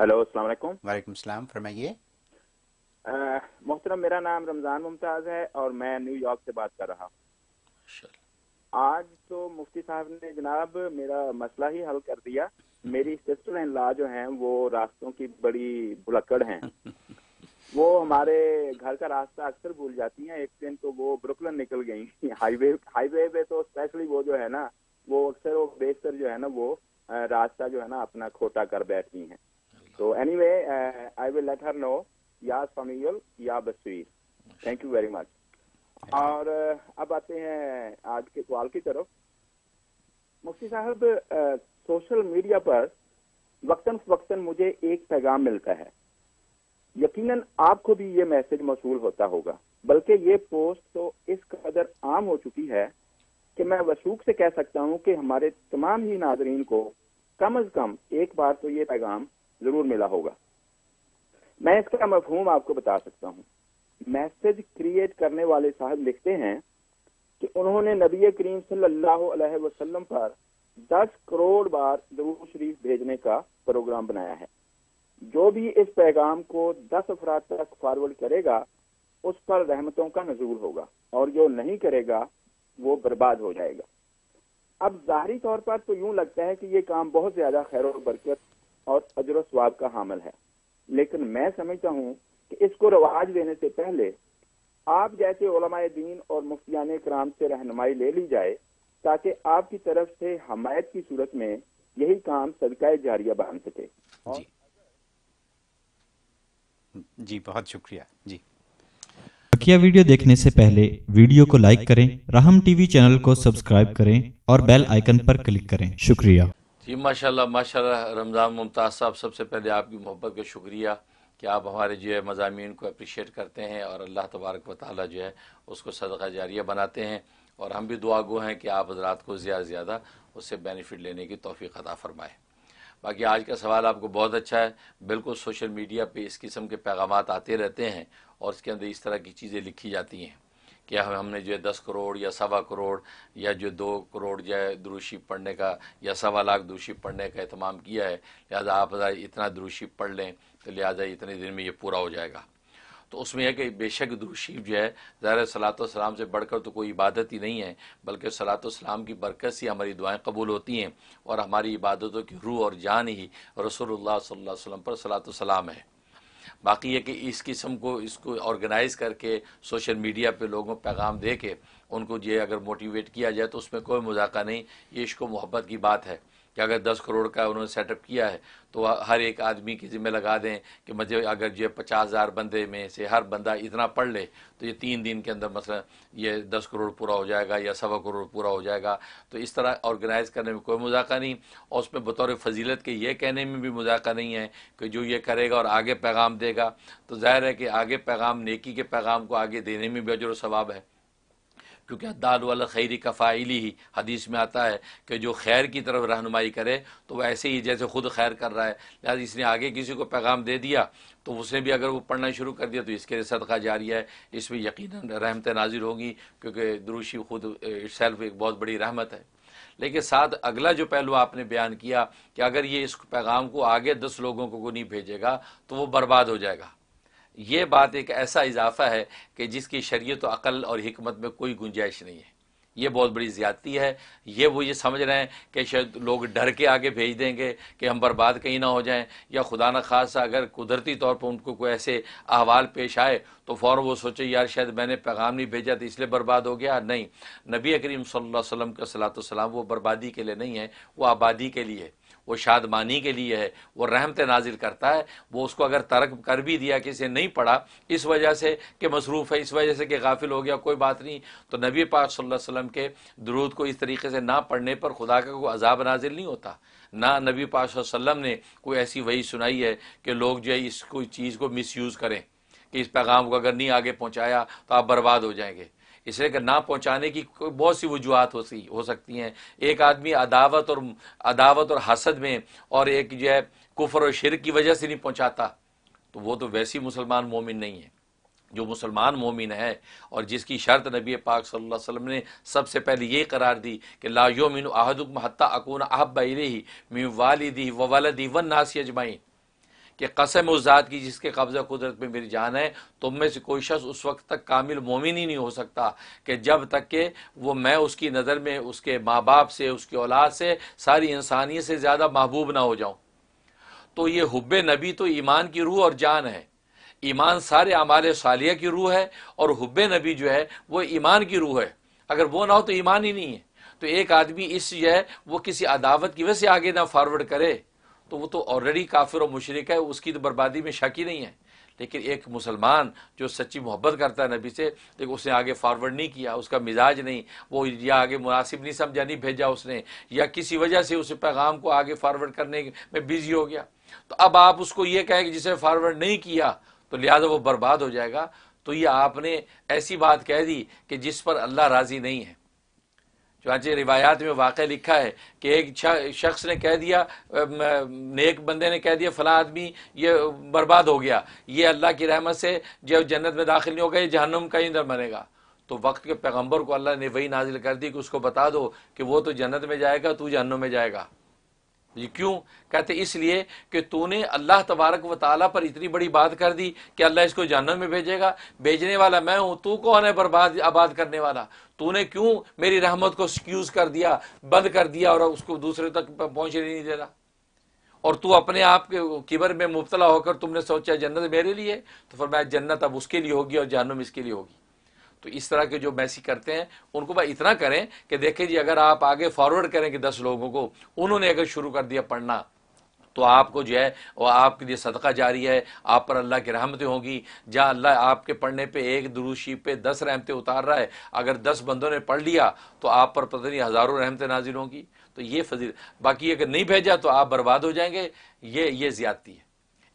Hello अस्सलाम वालेकुम वालेकुम सलाम फरमाइए मोहतरम मेरा नाम रमज़ान मुमताज़ है और मैं न्यूयॉर्क से बात कर रहा हूँ आज तो मुफ्ती साहब ने जनाब मेरा मसला ही हल कर दिया मेरी सिस्टर इन लॉ जो हैं वो रास्तों की बड़ी भुलक्कड़ हैं वो हमारे घर का रास्ता अक्सर भूल जाती हैं एक दिन तो वो ब्रुकलन निकल गई हाईवे हाईवे पे तो स्पेशली वो जो है ना वो अक्सर वो बेसर जो है ना वो रास्ता जो है ना अपना खोटा कर बैठती हैं So anyway, uh, I will let her know. या समीयल या बसवीर थैंक यू वेरी मच और uh, अब आते हैं आज के सवाल की तरफ मुफ्ती साहब सोशल uh, मीडिया पर वक्तन वक्तन मुझे एक पैगाम मिलता है यकीनन आपको भी ये मैसेज मौसू होता होगा बल्कि ये पोस्ट तो इस कदर आम हो चुकी है कि मैं वसूख से कह सकता हूँ कि हमारे तमाम ही नाजरीन को कम अज कम एक बार तो ये पैगाम जरूर मिला होगा मैं इसका मफहूम आपको बता सकता हूँ मैसेज क्रिएट करने वाले साहब लिखते हैं कि उन्होंने नबी करीम सल्लल्लाहु वसल्लम पर 10 करोड़ बार जरूर शरीफ भेजने का प्रोग्राम बनाया है जो भी इस पैगाम को 10 अफराद तक फॉरवर्ड करेगा उस पर रहमतों का नजूर होगा और जो नहीं करेगा वो बर्बाद हो जाएगा अब जाहरी तौर पर तो यूं लगता है कि ये काम बहुत ज्यादा खैर बरकत स्वाब का हामल है लेकिन मैं समझता हूँ कि इसको रवाज देने से पहले आप जैसे ओलमाए दीन और मुफ्तियान कराम से रहनुमाई ले ली जाए ताकि आपकी तरफ से हमायत की सूरत में यही काम सदका जारिया बन सके जी।, जी बहुत शुक्रिया जी बकिया वीडियो देखने से पहले वीडियो को लाइक करें राहम टीवी चैनल को सब्सक्राइब करें और बेल आइकन पर क्लिक करें शुक्रिया जी माशाल्लाह माशाल्लाह रमज़ान मुमताज़ साहब सबसे पहले आपकी मोहब्बत का शुक्रिया कि आप हमारे जो है मजामी को अप्रिशिएट करते हैं और अल्लाह तबारक व ताली जो है उसको सदका जारिया बनाते हैं और हम भी दुआ गो हैं कि आप हजरात को ज़्यादा से ज़्यादा उससे बेनिफिट लेने की तोफ़ी अदा फरमाएँ बाकी आज का सवाल आपको बहुत अच्छा है बिल्कुल सोशल मीडिया पर इस किस्म के पैगाम आते रहते हैं और इसके अंदर इस तरह की चीज़ें लिखी जाती हैं कि हमने जो है दस करोड़ या सवा करोड़ या जो दो करोड़ जो है दुरुशी पढ़ने का या सवा लाख दुरुशी पढ़ने का अहतमाम किया है लिहाजा आप इतना दुरुशी पढ़ लें तो लिहाजा इतने दिन में ये पूरा हो जाएगा तो उसमें है कि बेशक दुरुशी जो है ज़ाहिर सलात सलाम से बढ़कर तो कोई इबादत ही नहीं है बल्कि सलात सलाम की बरकत से हमारी दुआएं कबूल होती हैं और हमारी इबादतों की रूह और जान ही रसोल्ला वसलम पर सलात सलाम है बाकी ये कि इस किस्म को इसको ऑर्गेनाइज करके सोशल मीडिया पे लोगों को पैगाम दे के उनको ये अगर मोटिवेट किया जाए तो उसमें कोई मजाका नहीं ये इश्को मोहब्बत की बात है कि अगर दस करोड़ का उन्होंने सेटअप किया है तो हर एक आदमी के ज़िम्मे लगा दें कि मुझे अगर जो पचास हज़ार बंदे में से हर बंदा इतना पढ़ ले तो ये तीन दिन के अंदर मसला ये दस करोड़ पूरा हो जाएगा या सवा करोड़ पूरा हो जाएगा तो इस तरह ऑर्गेनाइज़ करने में कोई मजाका नहीं और उसमें बतौर फजीलत के ये कहने में भी मजाका नहीं है कि जो ये करेगा और आगे पैगाम देगा तो ज़ाहिर है कि आगे पैगाम नेकी के पैगाम को आगे देने में भी अजर सवाब है क्योंकि दाद वाल खैरी का ही हदीस में आता है कि जो खैर की तरफ रहनुमाई करे तो वह ऐसे ही जैसे खुद खैर कर रहा है लिहाजा इसने आगे किसी को पैगाम दे दिया तो उसने भी अगर वो पढ़ना शुरू कर दिया तो इसके लिए सदका जारी है इसमें यकीन रहमतें नाजिर होंगी क्योंकि दुरुशी खुद सेल्फ एक बहुत बड़ी रहमत है लेकिन साथ अगला जो पहलू आपने बयान किया कि अगर ये इस पैगाम को आगे दस लोगों को नहीं भेजेगा तो वो बर्बाद हो जाएगा ये बात एक ऐसा इजाफा है कि जिसकी शरीय तो अकल और हमत में कोई गुंजाइश नहीं है ये बहुत बड़ी ज्यादती है ये वो ये समझ रहे हैं कि शायद लोग डर के आगे भेज देंगे कि हम बर्बाद कहीं ना हो जाएं या खुदा न खास अगर कुदरती तौर पर उनको कोई ऐसे अहवाल पेश आए तो फ़ौर वो सोचे यार शायद मैंने पैगाम नहीं भेजा तो इसलिए बर्बाद हो गया नहीं नबी करीम सल्लल्लाहु अलैहि वसल्लम का सलात वो बर्बादी के लिए नहीं है वो आबादी के लिए है वो शादमानी के लिए है वो रहमत नाजिल करता है वो उसको अगर तर्क कर भी दिया कि इसे नहीं पढ़ा इस वजह से कि मसरूफ़ है इस वजह से कि गाफिल हो गया कोई बात नहीं तो नबी पाक सल्लल्लाहु अलैहि वसल्लम के दरूद को इस तरीके से ना पढ़ने पर खुदा का कोई अजाब नाजिल नहीं होता ना नबी पाक वसल्लम ने कोई ऐसी वही सुनाई है कि लोग जो है इस कोई चीज़ को यूज़ करें कि इस पैगाम को अगर नहीं आगे पहुँचाया तो आप बर्बाद हो जाएंगे इसलिए कि ना पहुँचाने की बहुत सी वजूहत हो सी हो सकती हैं एक आदमी अदावत और अदावत और हसद में और एक जो है कुफर और शिर की वजह से नहीं पहुँचाता तो वो तो वैसी मुसलमान मोमिन नहीं है जो मुसलमान मोमिन है और जिसकी शर्त नबी पाक सल्लल्लाहु अलैहि वसल्लम ने सबसे पहले ये करार दी कि मिन अहदुक महत्ता अकून अहब ही मी वालिदी व वालदी व नासी अजमाइन कि कसम उस ज़ात की जिसके कब्जा कुदरत में मेरी जान है तुम में से कोई शख्स उस वक्त तक कामिल मोमिन ही नहीं हो सकता कि जब तक के वो मैं उसकी नज़र में उसके माँ बाप से उसकी औलाद से सारी इंसानियत से ज़्यादा महबूब ना हो जाऊँ तो ये हुब नबी तो ईमान की रूह और जान है ईमान सारे अमाल सालिया की रूह है और हुब नबी जो है वो ईमान की रूह है अगर वो ना हो तो ईमान ही नहीं है तो एक आदमी इस जो है वो किसी अदावत की वजह से आगे ना फॉरवर्ड करे तो वो तो ऑलरेडी काफिर और मुशरक है उसकी तो बर्बादी में शक ही नहीं है लेकिन एक मुसलमान जो सच्ची मोहब्बत करता है नबी से लेकिन उसने आगे फॉरवर्ड नहीं किया उसका मिजाज नहीं वो या आगे मुनासिब नहीं समझा नहीं भेजा उसने या किसी वजह से उस पैगाम को आगे फारवर्ड करने में बिजी हो गया तो अब आप उसको ये कहें कि जिसे फारवर्ड नहीं किया तो लिहाजा वो बर्बाद हो जाएगा तो ये आपने ऐसी बात कह दी कि जिस पर अल्लाह राज़ी नहीं है चुनाचे रिवायात में वाक़ लिखा है कि एक शख्स ने कह दिया नेक बंदे ने कह दिया फ़ला आदमी ये बर्बाद हो गया ये अल्लाह की रहमत से जब जन्नत में दाखिल नहीं होगा ये जहनम का ईंधन मरेगा तो वक्त के पैगम्बर को अल्लाह ने वही नाजिल कर दी कि उसको बता दो कि वो तो जन्नत में जाएगा तू जहनम में जाएगा ये क्यों कहते इसलिए कि तूने अल्लाह तबारक व ताली पर इतनी बड़ी बात कर दी कि अल्लाह इसको जहनम में भेजेगा भेजने वाला मैं हूँ तू कौन है बर्बाद आबाद करने वाला तूने क्यों मेरी रहमत को एक्सक्यूज कर दिया बंद कर दिया और उसको दूसरे तक ही नहीं दे रहा और तू अपने आप के किबर में मुबतला होकर तुमने सोचा जन्नत मेरे लिए तो फिर मैं जन्नत अब उसके लिए होगी और जहनम इसके लिए होगी तो इस तरह के जो मैसी करते हैं उनको भाई इतना करें कि देखें जी अगर आप आगे फॉरवर्ड करें कि दस लोगों को उन्होंने अगर शुरू कर दिया पढ़ना तो आपको जो है वह आपके लिए सदका जारी है आप पर अल्लाह की रहमतें होंगी जहाँ अल्लाह आपके पढ़ने पे एक दुरुशी पे दस रहमतें उतार रहा है अगर दस बंदों ने पढ़ लिया तो आप पर पता नहीं हज़ारों रहमतें नाजिल होंगी तो ये फजील बाकी अगर नहीं भेजा तो आप बर्बाद हो जाएंगे ये ये ज़्यादती है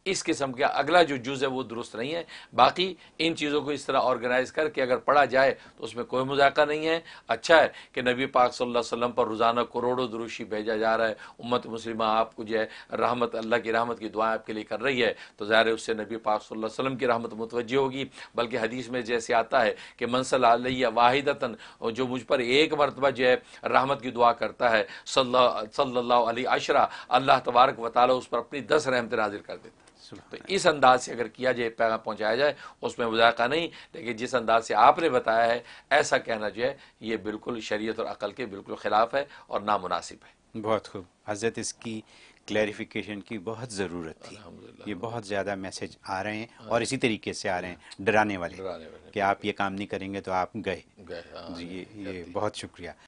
इस किस्म का अगला जो जुज़ है वो दुरुस्त नहीं है बाकी इन चीज़ों को इस तरह ऑर्गेनाइज़ करके अगर पढ़ा जाए तो उसमें कोई मुजाक़ा नहीं है अच्छा है कि नबी पाक सल्लल्लाहु अलैहि वसल्लम पर रोज़ाना करोड़ों दुरुशी भेजा जा रहा है उम्मत मुस्लिमा आपको जो है रहमत अल्लाह की रहमत की दुआ आपके लिए कर रही है तो ज़ाहिर है उससे नबी पाक सल्लल्लाहु अलैहि वसल्लम की रहमत मुतवजह होगी बल्कि हदीस में जैसे आता है कि मनसल आलिया वाहिदतन जो मुझ पर एक मरतबा जो है रहमत की दुआ करता है सल्ला अली अशरा अल्लाह तबारक वाली उस पर अपनी दस रहमत नाजिल कर देता है तो इस अंदाज से अगर किया जाए पैगाम पहुँचाया जाए उसमें वजाका नहीं लेकिन जिस अंदाज से आपने बताया है ऐसा कहना जो है ये बिल्कुल शरीयत और अकल के बिल्कुल ख़िलाफ़ है और नामनासिब है बहुत खूब हजरत इसकी क्लैरिफिकेशन की बहुत ज़रूरत थी ये बहुत ज़्यादा मैसेज आ रहे हैं हाँ। और इसी तरीके से आ रहे हैं डराने वाले, वाले कि आप ये काम नहीं करेंगे तो आप गए हाँ, जी ये बहुत शुक्रिया